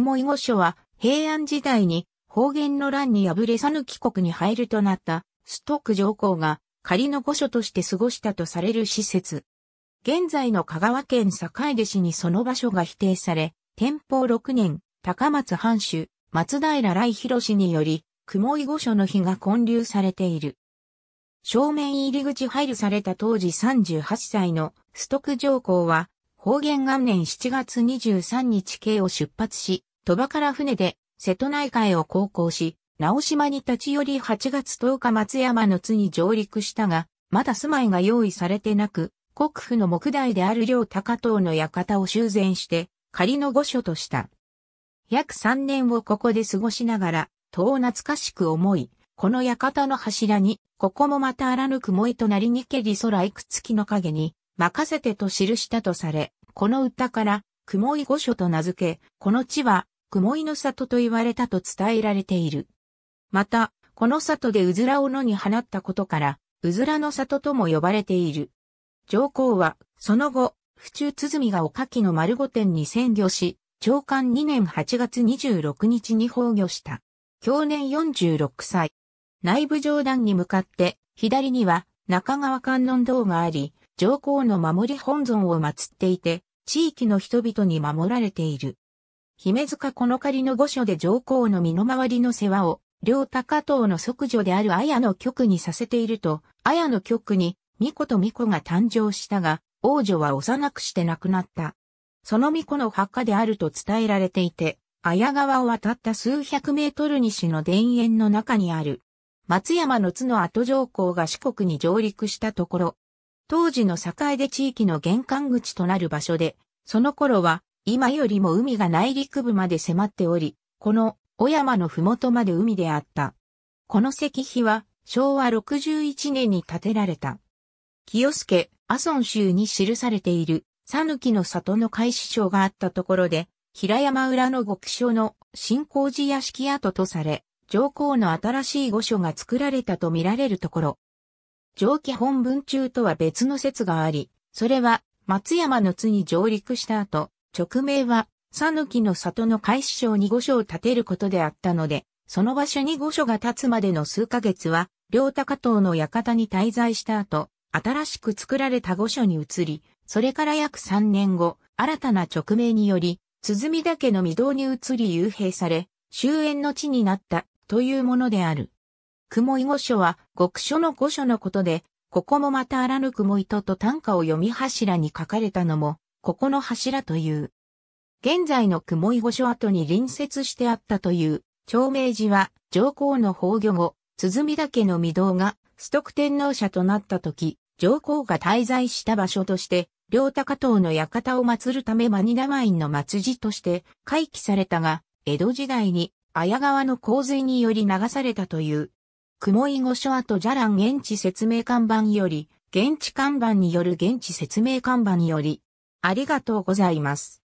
雲囲御所は平安時代に方言の乱に敗れさぬき国に入るとなったストック上皇が仮の御所として過ごしたとされる施設。現在の香川県坂出市にその場所が否定され、天保6年、高松藩主、松平来広氏により、雲井御所の日が建立されている。正面入り口配慮された当時38歳のストック上皇は、方言元年7月23日慶を出発し、鳥羽から船で瀬戸内海を航行し、直島に立ち寄り8月10日松山の津に上陸したが、まだ住まいが用意されてなく、国府の木材である両高塔の館を修繕して、仮の御所とした。約3年をここで過ごしながら、戸を懐かしく思い、この館の柱に、ここもまたあらぬ雲井となりにけり空いくつきの影に、任せてと記したとされ、この歌から、雲井御所と名付け、この地は、雲井の里と言われたと伝えられている。また、この里でうずらを野に放ったことから、うずらの里とも呼ばれている。上皇は、その後、府中鼓がおかきの丸御殿に占拠し、長官2年8月26日に崩御した。享年46歳。内部上段に向かって、左には中川観音堂があり、上皇の守り本尊を祀っていて、地域の人々に守られている。姫塚この仮の御所で上皇の身の回りの世話を、両高等の即女である綾の局にさせていると、綾の局に、巫女と巫女が誕生したが、王女は幼くして亡くなった。その巫女の墓であると伝えられていて、綾川を渡った数百メートル西の田園の中にある。松山の津の後上皇が四国に上陸したところ、当時の栄で地域の玄関口となる場所で、その頃は今よりも海が内陸部まで迫っており、この小山の麓まで海であった。この石碑は昭和61年に建てられた。清助、阿村州に記されている、さぬきの里の開始章があったところで、平山裏の極所の新工寺屋敷跡とされ、上皇の新しい御所が作られたと見られるところ。上記本文中とは別の説があり、それは松山の津に上陸した後、直名は、讃岐の里の開始章に御所を建てることであったので、その場所に御所が建つまでの数ヶ月は、両高島の館に滞在した後、新しく作られた御所に移り、それから約3年後、新たな直名により、鼓岳の御堂に移り幽閉され、終焉の地になったというものである。雲井御所は極所の御所のことで、ここもまた荒ぬ雲糸と短歌を読み柱に書かれたのも、ここの柱という。現在の雲井御所跡に隣接してあったという、長明寺は上皇の崩御後、鼓岳の御堂が、須徳天皇者となった時、上皇が滞在した場所として、両高島の館を祀るためマニダマインの祭事として回帰されたが、江戸時代に綾川の洪水により流されたという。雲井御所跡らん現地説明看板より、現地看板による現地説明看板により、ありがとうございます。